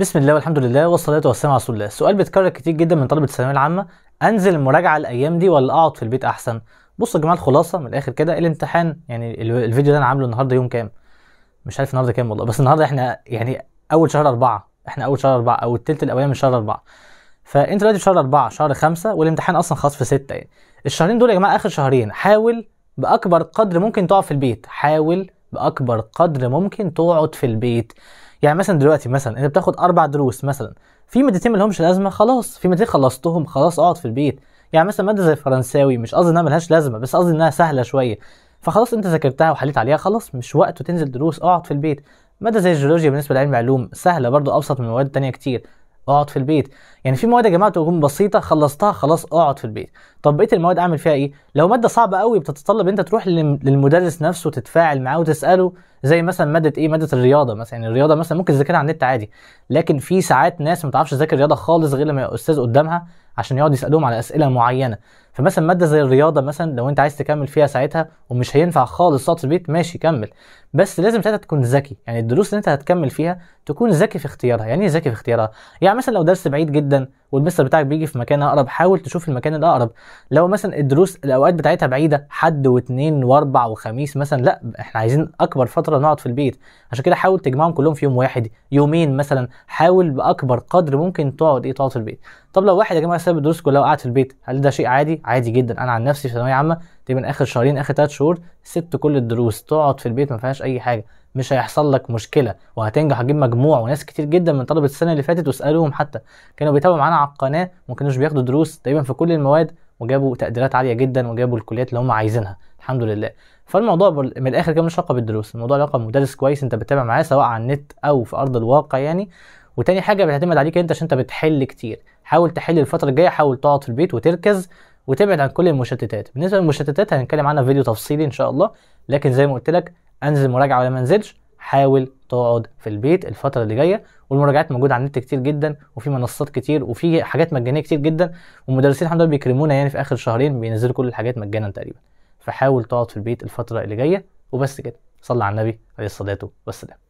بسم الله والحمد لله والصلاة والسلام على رسول الله السؤال بيتكرر كتير جدا من طلبة الثانوية العامة أنزل المراجعة الأيام دي ولا أقعد في البيت أحسن بصوا يا جماعة الخلاصة من الآخر كده الامتحان يعني الفيديو ده أنا عامله النهاردة يوم كام مش عارف النهاردة كام والله بس النهاردة إحنا يعني أول شهر أربعة إحنا أول شهر أربعة أو التلت الأولاني من شهر أربعة فأنت دلوقتي في شهر أربعة شهر خمسة والامتحان أصلا خاص في ستة يعني الشهرين دول يا جماعة آخر شهرين حاول بأكبر قدر ممكن تقعد في البيت حاول بأكبر قدر ممكن تقعد في البيت يعني مثلا دلوقتي مثلا انت بتاخد اربع دروس مثلا في مادتين مالهمش لازمه خلاص في مادتين خلصتهم خلاص اقعد في البيت يعني مثلا ماده زي الفرنساوي مش قصدي انها ملهاش لازمه بس قصدي انها سهله شويه فخلاص انت ذاكرتها وحليت عليها خلاص مش وقت تنزل دروس اقعد في البيت ماده زي الجيولوجيا بالنسبه لعلم علوم سهله برضو ابسط من مواد تانية كتير اقعد في البيت يعني في مواد يا جماعه تكون بسيطه خلصتها خلاص اقعد في البيت طب بقيه المواد اعمل فيها ايه لو ماده صعبه قوي بتتطلب انت تروح للمدرس نفسه تتفاعل معاه وتساله زي مثلا ماده ايه ماده الرياضه مثلا يعني الرياضه مثلا ممكن تذاكرها على النت عادي لكن في ساعات ناس ما بتعرفش تذاكر رياضه خالص غير لما الاستاذ قدامها عشان يقعد يسالهم على اسئله معينه فمثلا ماده زي الرياضه مثلا لو انت عايز تكمل فيها ساعتها ومش هينفع خالص تقعد في البيت ماشي كمل بس لازم ساعتها تكون ذكي يعني الدروس اللي انت هتكمل فيها تكون ذكي في اختيارها يعني ايه ذكي في اختيارها يعني مثلا لو درس بعيد جدا والمستر بتاعك بيجي في مكان اقرب حاول تشوف المكان الاقرب لو مثلا الدروس الاوقات بتاعتها بعيده حد واثنين واربع وخميس مثلا لا احنا عايزين اكبر فتره نقعد في البيت عشان كده حاول تجمعهم كلهم في يوم واحد يومين مثلا حاول باكبر قدر ممكن تقعد ايه تقعد في البيت طب لو واحد يا جماعه ساب الدروس كلها وقعد في البيت هل ده شيء عادي عادي جدا انا عن نفسي في ثانويه عامه تقريبا اخر شهرين اخر ثلاث شهور سبت كل الدروس تقعد في البيت ما فيهاش اي حاجه مش هيحصل لك مشكله وهتنجح هتجيب مجموع وناس كتير جدا من طلبه السنه اللي فاتت واسالوهم حتى كانوا بيتابعوا معانا على القناه وما كانوش بياخدوا دروس تقريبا في كل المواد وجابوا تقديرات عاليه جدا وجابوا الكليات اللي هم عايزينها الحمد لله فالموضوع من الاخر كان مش علاقه بالدروس الموضوع علاقه بمدرس كويس انت بتتابع معاه سواء على النت او في ارض الواقع يعني وتاني حاجه بتعتمد عليك انت عشان انت بتحل كتير حاول تحل الفتره الجايه حاول تقعد في البيت وتركز وتبعد عن كل المشتتات بالنسبه للمشتتات هنتكلم عنها في فيديو تفصيلي ان شاء الله لكن زي ما قلت لك انزل مراجعه ولا ما انزلش حاول تقعد في البيت الفتره اللي جايه والمراجعات موجوده على النت كتير جدا وفي منصات كتير وفي حاجات مجانيه كتير جدا والمدرسين الحمد لله بيكرمونا يعني في اخر شهرين بينزلوا كل الحاجات مجانا تقريبا فحاول تقعد في البيت الفتره اللي جايه وبس كده صلى على النبي عليه الصلاه والسلام